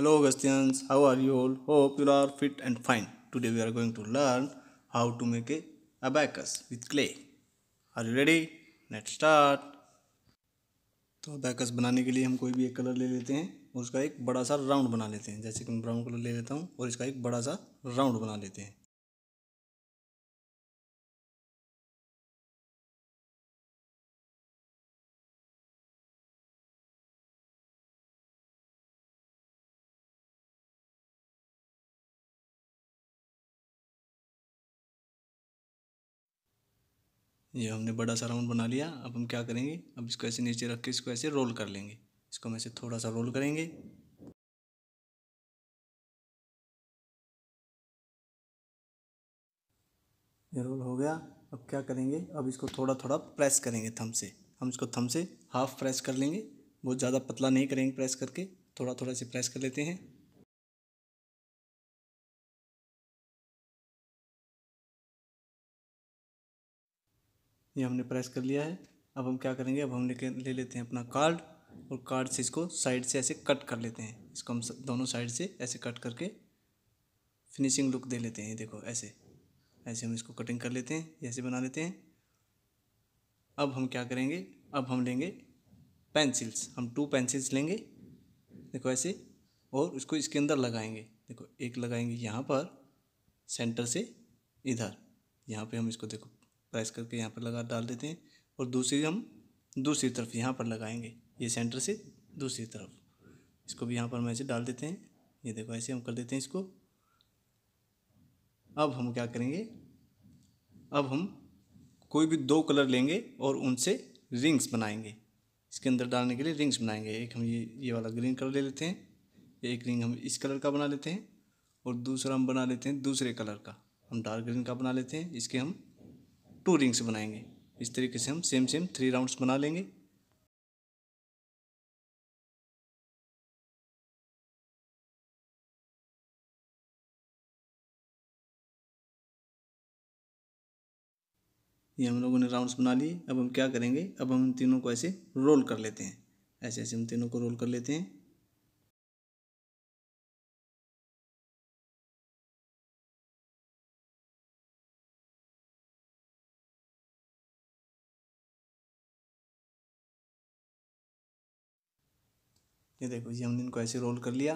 Hello Augustians, how are you all? Hope you are fit and fine. Today we are going to learn how to make a abacus with clay. Are you ready? Let's start. तो abacus बनाने के लिए हम कोई भी एक colour ले लेते हैं और उसका एक बड़ा सा राउंड बना लेते हैं जैसे कि मैं ब्राउन कलर ले लेता हूँ और इसका एक बड़ा सा राउंड बना लेते हैं ये हमने बड़ा सा राउंड बना लिया अब हम क्या करेंगे अब इसको ऐसे नीचे रख के इसको ऐसे रोल कर लेंगे इसको हम ऐसे थोड़ा सा रोल करेंगे ये रोल हो गया अब क्या करेंगे अब इसको थोड़ा थोड़ा प्रेस करेंगे थम से हम इसको थम से हाफ प्रेस कर लेंगे बहुत ज़्यादा पतला नहीं करेंगे प्रेस करके थोड़ा थोड़ा से प्रेस कर लेते हैं ये हमने प्रेस कर लिया है अब हम क्या करेंगे अब हम ले लेते हैं अपना कार्ड और कार्ड से इसको साइड से ऐसे कट कर लेते हैं इसको हम दोनों साइड से ऐसे कट करके फिनिशिंग लुक दे लेते हैं देखो ऐसे ऐसे हम इसको कटिंग कर लेते हैं ऐसे बना लेते हैं अब हम क्या करेंगे अब हम लेंगे पेंसिल्स हम टू पेंसिल्स लेंगे देखो ऐसे और उसको इसके अंदर लगाएंगे देखो एक लगाएंगे यहाँ पर सेंटर से इधर यहाँ पे हम इसको देखो प्रेस करके यहाँ पर लगा डाल देते हैं और दूसरी हम दूसरी तरफ यहाँ पर लगाएंगे ये सेंटर से दूसरी तरफ इसको भी यहाँ पर हम ऐसे डाल देते हैं ये देखो ऐसे हम कर देते हैं इसको अब हम क्या करेंगे अब हम कोई भी दो कलर लेंगे और उनसे रिंग्स बनाएंगे इसके अंदर डालने के लिए रिंग्स बनाएंगे एक हम ये ये वाला ग्रीन कलर ले लेते हैं एक रिंग हम इस कलर का बना लेते हैं और दूसरा हम बना लेते हैं दूसरे कलर का हम डार्क ग्रीन का बना लेते हैं इसके हम टू रिंग्स बनाएंगे इस तरीके से हम सेम सेम थ्री राउंड्स बना लेंगे ये हम लोगों ने राउंड्स बना लिए अब हम क्या करेंगे अब हम इन तीनों को ऐसे रोल कर लेते हैं ऐसे ऐसे हम तीनों को रोल कर लेते हैं ये देखो ये हमने इनको ऐसे रोल कर लिया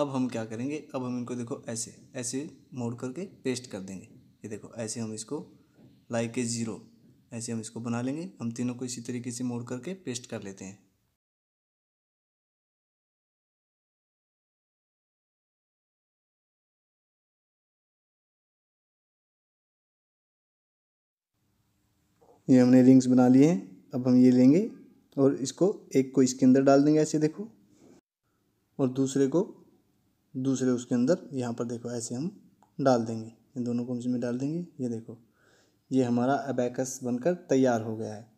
अब हम क्या करेंगे अब हम इनको देखो ऐसे ऐसे मोड़ करके पेस्ट कर देंगे ये देखो ऐसे हम इसको लाइक ए ज़ीरो ऐसे हम इसको बना लेंगे हम तीनों को इसी तरीके से मोड़ करके पेस्ट कर लेते हैं ये हमने रिंग्स बना लिए हैं अब हम ये लेंगे और इसको एक को इसके अंदर डाल देंगे ऐसे देखो और दूसरे को दूसरे उसके अंदर यहाँ पर देखो ऐसे हम डाल देंगे इन दोनों को हम इसमें डाल देंगे ये देखो ये हमारा अबैकस बनकर तैयार हो गया है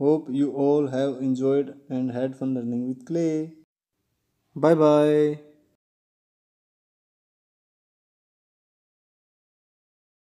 hope you all have enjoyed and had fun learning with clay bye bye